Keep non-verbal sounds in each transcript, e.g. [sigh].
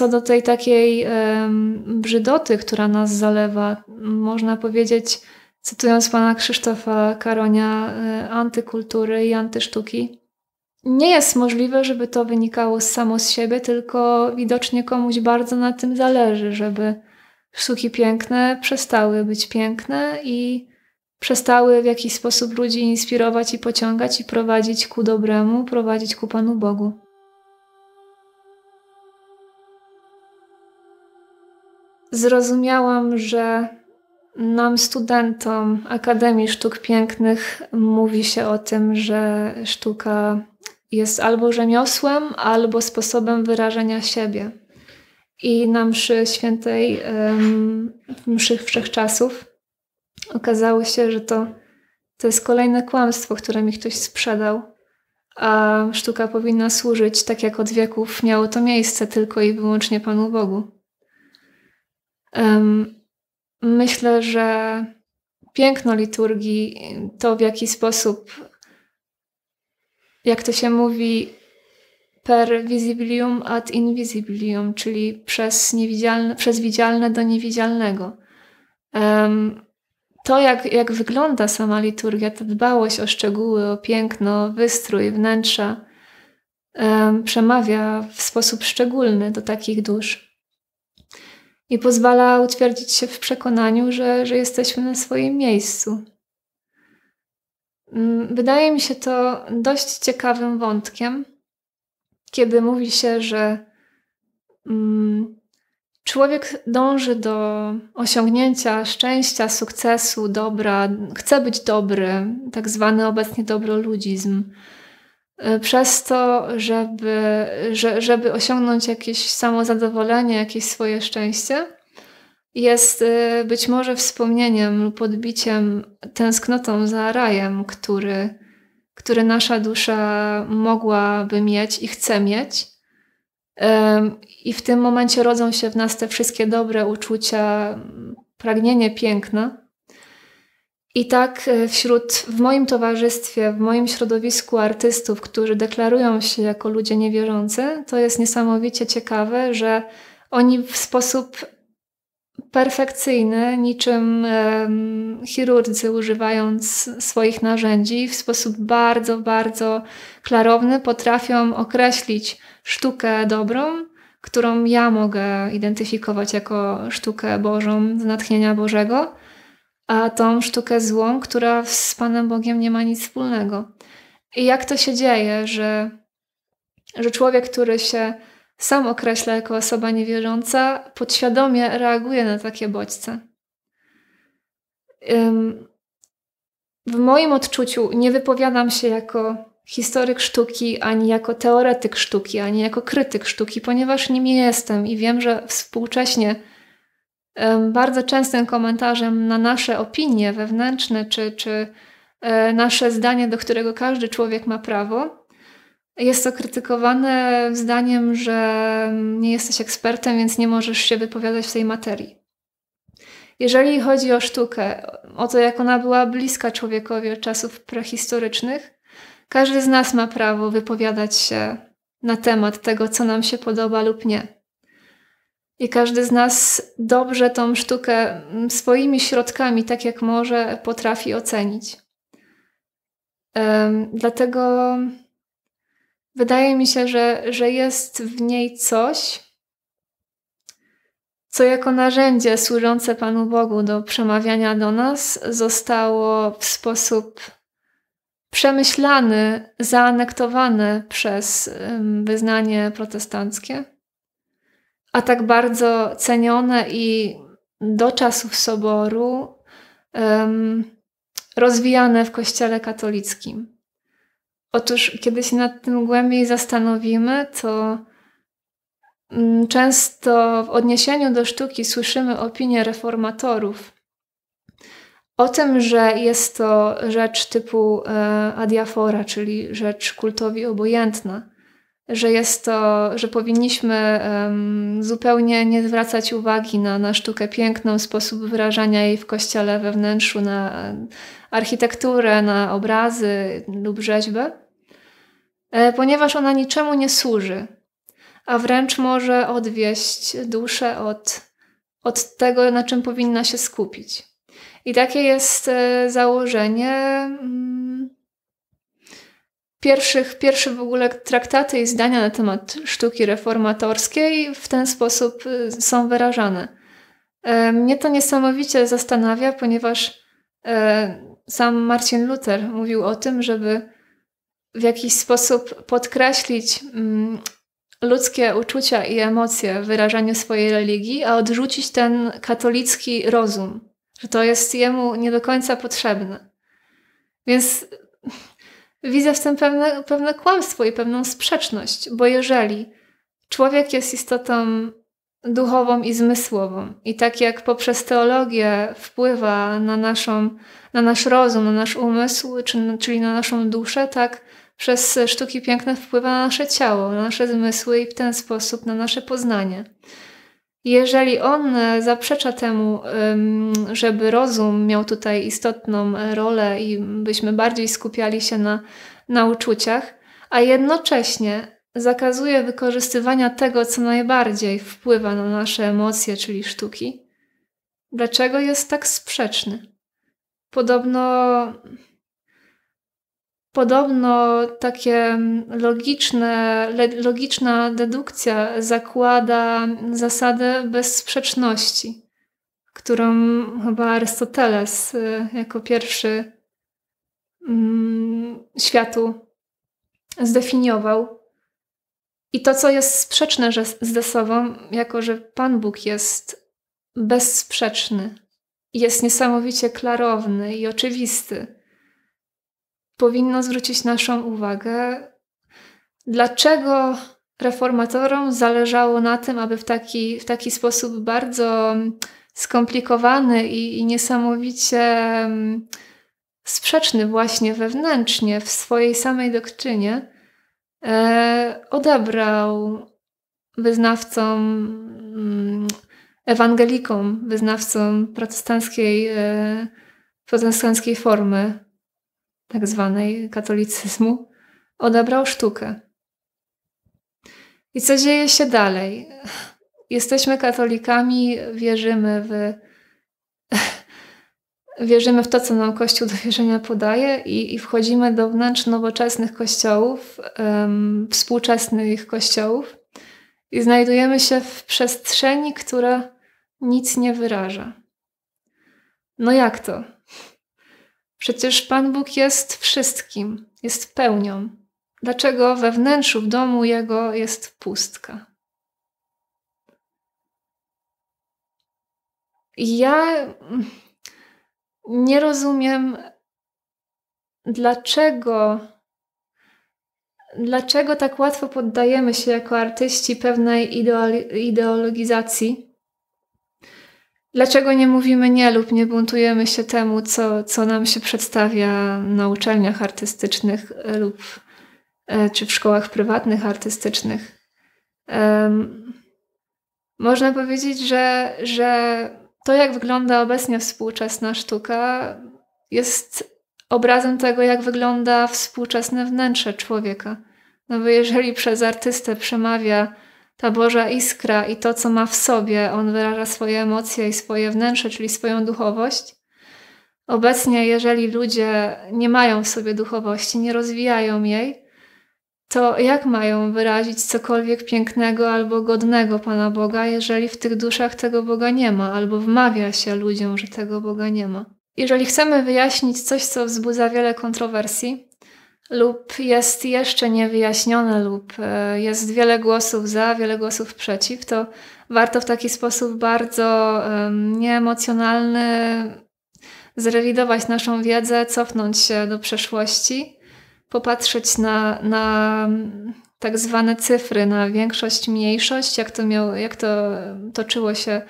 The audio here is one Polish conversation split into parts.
co do tej takiej brzydoty, która nas zalewa, można powiedzieć, cytując pana Krzysztofa Karonia, e, antykultury i antysztuki. Nie jest możliwe, żeby to wynikało samo z siebie, tylko widocznie komuś bardzo na tym zależy, żeby sztuki piękne przestały być piękne i przestały w jakiś sposób ludzi inspirować i pociągać i prowadzić ku dobremu, prowadzić ku Panu Bogu. zrozumiałam, że nam, studentom Akademii Sztuk Pięknych, mówi się o tym, że sztuka jest albo rzemiosłem, albo sposobem wyrażenia siebie. I na mszy świętej, mszy wszechczasów, okazało się, że to, to jest kolejne kłamstwo, które mi ktoś sprzedał. A sztuka powinna służyć tak, jak od wieków miało to miejsce, tylko i wyłącznie Panu Bogu. Myślę, że piękno liturgii, to w jaki sposób, jak to się mówi, per visibilium ad invisibilium, czyli przez, niewidzialne, przez widzialne do niewidzialnego. to, jak, jak wygląda sama liturgia, ta dbałość o szczegóły, o piękno, wystrój, wnętrza, przemawia w sposób szczególny do takich dusz i pozwala utwierdzić się w przekonaniu, że, że jesteśmy na swoim miejscu. Mm, wydaje mi się to dość ciekawym wątkiem, kiedy mówi się, że mm, człowiek dąży do osiągnięcia szczęścia, sukcesu, dobra, chce być dobry, tak zwany obecnie dobroludizm. E, przez to, żeby, że, żeby osiągnąć jakieś samozadowolenie, jakieś swoje szczęście, jest e, być może wspomnieniem lub odbiciem tęsknotą za rajem, który, który nasza dusza mogłaby mieć i chce mieć. I w tym momencie rodzą się w nas te wszystkie dobre uczucia, pragnienie piękna, i tak e, wśród, w moim towarzystwie, w moim środowisku artystów, którzy deklarują się jako ludzie niewierzący, to jest niesamowicie ciekawe, że oni w sposób perfekcyjny, niczym chirurdzy używając swoich narzędzi, w sposób bardzo, bardzo klarowny potrafią określić sztukę dobrą, którą ja mogę identyfikować jako sztukę Bożą z natchnienia Bożego a tą sztukę złą, która z Panem Bogiem nie ma nic wspólnego. I jak to się dzieje, że, że człowiek, który się sam określa jako osoba niewierząca, podświadomie reaguje na takie bodźce. W moim odczuciu nie wypowiadam się jako historyk sztuki, ani jako teoretyk sztuki, ani jako krytyk sztuki, ponieważ nim nie jestem i wiem, że współcześnie bardzo częstym komentarzem na nasze opinie wewnętrzne czy, czy e, nasze zdanie, do którego każdy człowiek ma prawo. Jest to krytykowane zdaniem, że mm, nie jesteś ekspertem, więc nie możesz się wypowiadać w tej materii. Jeżeli chodzi o sztukę, o to, jak ona była bliska człowiekowi od czasów prehistorycznych, każdy z nas ma prawo wypowiadać się na temat tego, co nam się podoba lub nie. I każdy z nas dobrze tą sztukę mm, swoimi środkami, tak jak może, potrafi ocenić. Um, dlatego wydaje mi się, że, że jest w niej coś, co jako narzędzie służące Panu Bogu do przemawiania do nas zostało w sposób przemyślany, zaanektowane przez wyznanie protestanckie a tak bardzo cenione i do czasów soboru um, rozwijane w Kościele katolickim. Otóż, kiedy się nad tym głębiej zastanowimy, to um, często w odniesieniu do sztuki słyszymy opinie reformatorów o tym, że jest to rzecz typu e, adiafora, czyli rzecz kultowi obojętna że jest to, że powinniśmy um, zupełnie nie zwracać uwagi na, na sztukę piękną, sposób wyrażania jej w kościele we wnętrzu, na e, architekturę, na obrazy lub rzeźbę, e, ponieważ ona niczemu nie służy, a wręcz może odwieść duszę od, od tego, na czym powinna się skupić. I takie jest e, założenie mm, pierwszych, pierwsze w ogóle traktaty i zdania na temat sztuki reformatorskiej w ten sposób y, są wyrażane. E, mnie to niesamowicie zastanawia, ponieważ e, sam Marcin Luther mówił o tym, żeby w jakiś sposób podkreślić mm, ludzkie uczucia i emocje w wyrażaniu swojej religii, a odrzucić ten katolicki rozum, że to jest jemu nie do końca potrzebne. Więc widzę w tym pewne, pewne kłamstwo i pewną sprzeczność, bo jeżeli człowiek jest istotą duchową i zmysłową, i tak jak poprzez teologię wpływa na, naszą, na nasz rozum, na nasz umysł, czyli na naszą duszę, tak przez sztuki piękne wpływa na nasze ciało, na nasze zmysły i w ten sposób na nasze poznanie. Jeżeli on e, zaprzecza temu, żeby rozum miał tutaj istotną e, rolę i byśmy bardziej skupiali się na, na uczuciach, a jednocześnie zakazuje wykorzystywania tego, co najbardziej wpływa na nasze emocje, czyli sztuki, dlaczego jest tak sprzeczny? Podobno Podobno takie mm, logiczne, logiczna dedukcja zakłada zasadę bezsprzeczności, którą chyba Arystoteles y, jako pierwszy mm, światu zdefiniował. I to, co jest sprzeczne ze sobą, jako że Pan Bóg jest bezsprzeczny, jest niesamowicie klarowny i oczywisty powinno zwrócić naszą uwagę, dlaczego reformatorom zależało na tym, aby w taki, w taki sposób bardzo skomplikowany i, i niesamowicie mm, sprzeczny właśnie wewnętrznie w swojej samej doktrynie e, odebrał wyznawcom, mm, ewangelikom, wyznawcom protestanckiej, e, protestanckiej formy tak zwanej katolicyzmu, odebrał sztukę. I co dzieje się dalej? Jesteśmy katolikami, wierzymy w, [laughs] wierzymy w to, co nam Kościół do wierzenia podaje, i, i wchodzimy do wnętrz nowoczesnych kościołów, um, współczesnych kościołów, i znajdujemy się w przestrzeni, która nic nie wyraża. No jak to? Przecież Pan Bóg jest wszystkim, jest pełnią. Dlaczego we wnętrzu w domu Jego jest pustka? Ja nie rozumiem, dlaczego, dlaczego tak łatwo poddajemy się jako artyści pewnej ideologizacji Dlaczego nie mówimy nie lub nie buntujemy się temu, co, co nam się przedstawia na uczelniach artystycznych e, lub e, czy w szkołach prywatnych artystycznych? Um, można powiedzieć, że, że to, jak wygląda obecnie współczesna sztuka, jest obrazem tego, jak wygląda współczesne wnętrze człowieka. No bo jeżeli przez artystę przemawia ta Boża iskra i to, co ma w sobie, on wyraża swoje emocje i swoje wnętrze, czyli swoją duchowość. Obecnie, jeżeli ludzie nie mają w sobie duchowości, nie rozwijają jej, to jak mają wyrazić cokolwiek pięknego albo godnego Pana Boga, jeżeli w tych duszach tego Boga nie ma, albo wmawia się ludziom, że tego Boga nie ma? Jeżeli chcemy wyjaśnić coś, co wzbudza wiele kontrowersji, lub jest jeszcze niewyjaśnione, lub e, jest wiele głosów za, wiele głosów przeciw, to warto w taki sposób bardzo nieemocjonalny zrewidować naszą wiedzę, cofnąć się do przeszłości, popatrzeć na, na mm, tak zwane cyfry, na większość, mniejszość, jak to, miał, jak to toczyło się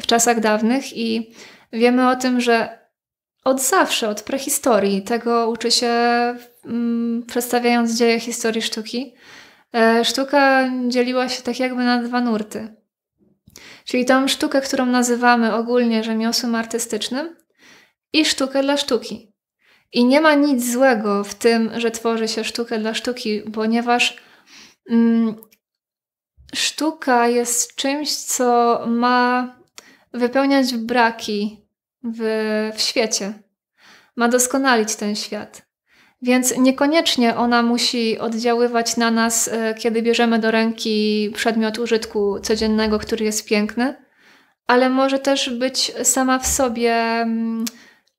w czasach dawnych i wiemy o tym, że od zawsze, od prehistorii, tego uczy się Mm, przedstawiając dzieje historii sztuki, e, sztuka dzieliła się tak jakby na dwa nurty. Czyli tą sztukę, którą nazywamy ogólnie rzemiosłem artystycznym i sztukę dla sztuki. I nie ma nic złego w tym, że tworzy się sztukę dla sztuki, ponieważ mm, sztuka jest czymś, co ma wypełniać braki w, w świecie, ma doskonalić ten świat. Więc niekoniecznie ona musi oddziaływać na nas, e, kiedy bierzemy do ręki przedmiot użytku codziennego, który jest piękny, ale może też być sama w sobie mm,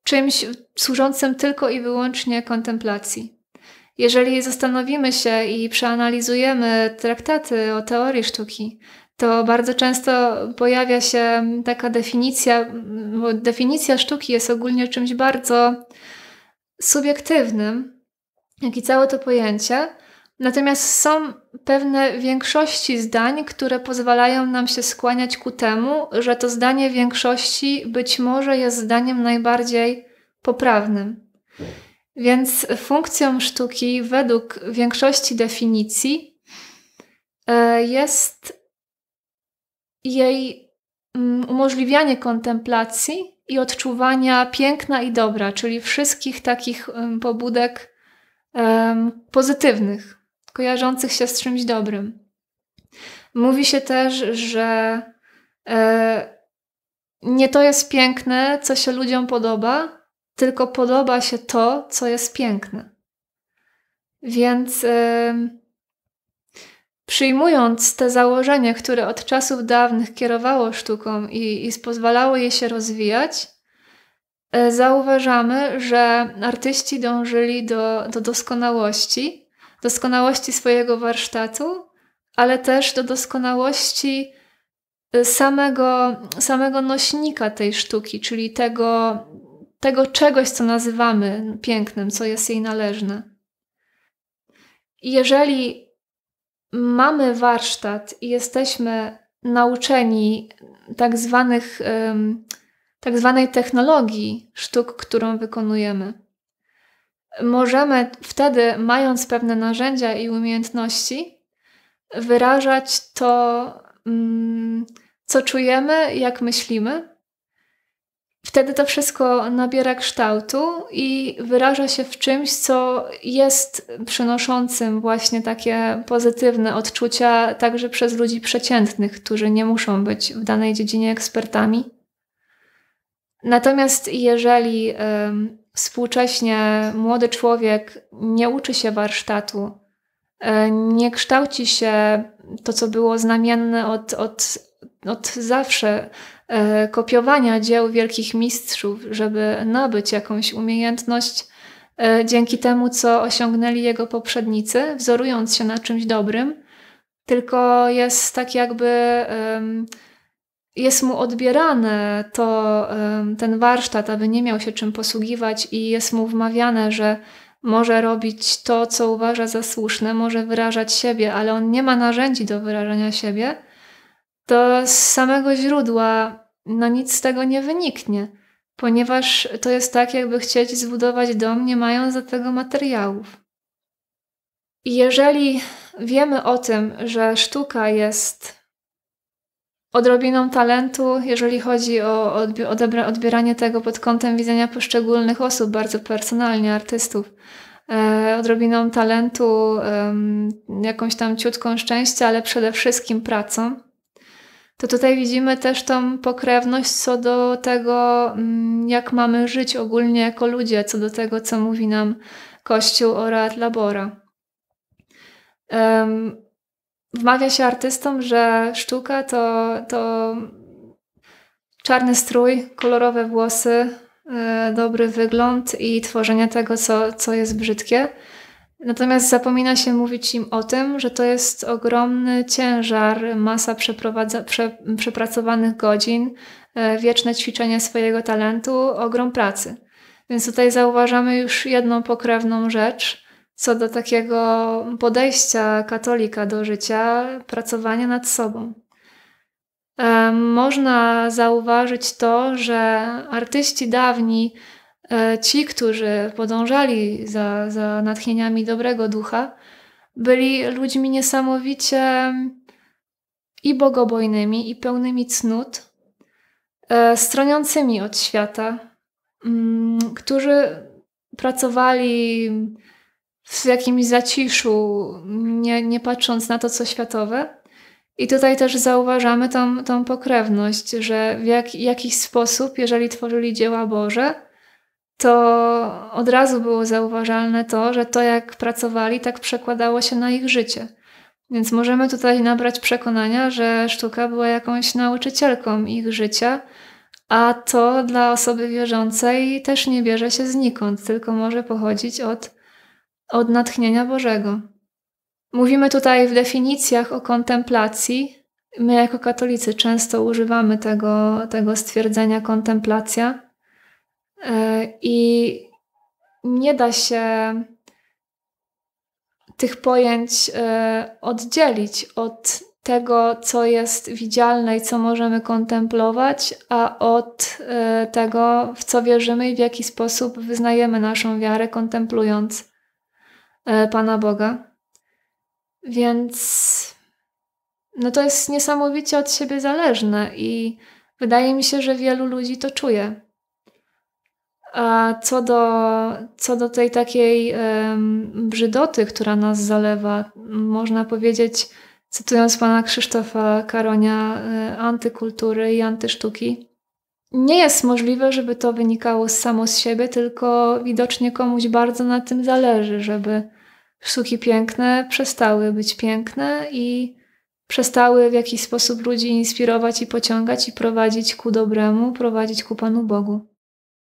czymś służącym tylko i wyłącznie kontemplacji. Jeżeli zastanowimy się i przeanalizujemy traktaty o teorii sztuki, to bardzo często pojawia się mm, taka definicja, mm, bo definicja sztuki jest ogólnie czymś bardzo subiektywnym, jak i całe to pojęcie. Natomiast są pewne większości zdań, które pozwalają nam się skłaniać ku temu, że to zdanie większości być może jest zdaniem najbardziej poprawnym. Więc funkcją sztuki, według większości definicji, e, jest jej mm, umożliwianie kontemplacji i odczuwania piękna i dobra, czyli wszystkich takich pobudek pozytywnych, kojarzących się z czymś dobrym. Mówi się też, że e, nie to jest piękne, co się ludziom podoba, tylko podoba się to, co jest piękne. Więc Przyjmując te założenia, które od czasów dawnych kierowało sztuką i, i pozwalało jej się rozwijać, e, zauważamy, że artyści dążyli do, do doskonałości, doskonałości swojego warsztatu, ale też do doskonałości e, samego, samego nośnika tej sztuki, czyli tego, tego czegoś, co nazywamy pięknym, co jest jej należne. jeżeli mamy warsztat i jesteśmy nauczeni tak zwanych, tak zwanej technologii sztuk, którą wykonujemy. Możemy wtedy, mając pewne narzędzia i umiejętności, wyrażać to, mm, co czujemy, jak myślimy, Wtedy to wszystko nabiera kształtu i wyraża się w czymś, co jest przynoszącym właśnie takie pozytywne odczucia także przez ludzi przeciętnych, którzy nie muszą być w danej dziedzinie ekspertami. Natomiast jeżeli y, współcześnie młody człowiek nie uczy się warsztatu, e, nie kształci się to, co było znamienne od, od, od zawsze, E, kopiowania dzieł wielkich mistrzów, żeby nabyć jakąś umiejętność e, dzięki temu, co osiągnęli jego poprzednicy, wzorując się na czymś dobrym, tylko jest tak jakby jest mu odbierane to, ten warsztat, aby nie miał się czym posługiwać i jest mu wmawiane, że może robić to, co uważa za słuszne, może wyrażać siebie, ale on nie ma narzędzi do wyrażania siebie, to z samego źródła no nic z tego nie wyniknie, ponieważ to jest tak, jakby chcieć zbudować dom, nie mając do tego materiałów. jeżeli wiemy o tym, że sztuka jest odrobiną talentu, jeżeli chodzi o odbieranie tego pod kątem widzenia poszczególnych osób, bardzo personalnie, artystów, e, odrobiną talentu, e, jakąś tam ciutką szczęścia, ale przede wszystkim pracą, to tutaj widzimy też tą pokrewność co do tego, mm, jak mamy żyć ogólnie jako ludzie, co do tego, co mówi nam Kościół ora labora. Um, wmawia się artystom, że sztuka to, to czarny strój, kolorowe włosy, e, dobry wygląd i tworzenie tego, co, co jest brzydkie. Natomiast zapomina się mówić im o tym, że to jest ogromny ciężar, masa prze, przepracowanych godzin, e, wieczne ćwiczenie swojego talentu, ogrom pracy. Więc tutaj zauważamy już jedną pokrewną rzecz co do takiego podejścia katolika do życia, pracowania nad sobą. E, można zauważyć to, że artyści dawni E, ci, którzy podążali za, za natchnieniami dobrego ducha, byli ludźmi niesamowicie i bogobojnymi, i pełnymi cnót, e, stroniącymi od świata, mm, którzy pracowali w jakimś zaciszu, nie, nie patrząc na to, co światowe. I tutaj też zauważamy tą, tą pokrewność, że w jak, jakiś sposób, jeżeli tworzyli dzieła Boże, to od razu było zauważalne to, że to jak pracowali, tak przekładało się na ich życie. Więc możemy tutaj nabrać przekonania, że sztuka była jakąś nauczycielką ich życia, a to dla osoby wierzącej też nie bierze się znikąd, tylko może pochodzić od, od natchnienia Bożego. Mówimy tutaj w definicjach o kontemplacji. My, jako katolicy, często używamy tego, tego stwierdzenia kontemplacja E, I nie da się tych pojęć e, oddzielić od tego, co jest widzialne i co możemy kontemplować, a od e, tego, w co wierzymy i w jaki sposób wyznajemy naszą wiarę, kontemplując Pana Boga. Więc no to jest niesamowicie od siebie zależne i wydaje mi się, że wielu ludzi to czuje. A co do, co do tej takiej um, brzydoty, która nas zalewa, można powiedzieć, cytując pana Krzysztofa Karonia, e, antykultury i antysztuki, nie jest możliwe, żeby to wynikało samo z siebie, tylko widocznie komuś bardzo na tym zależy, żeby sztuki piękne przestały być piękne i przestały w jakiś sposób ludzi inspirować i pociągać i prowadzić ku dobremu, prowadzić ku Panu Bogu.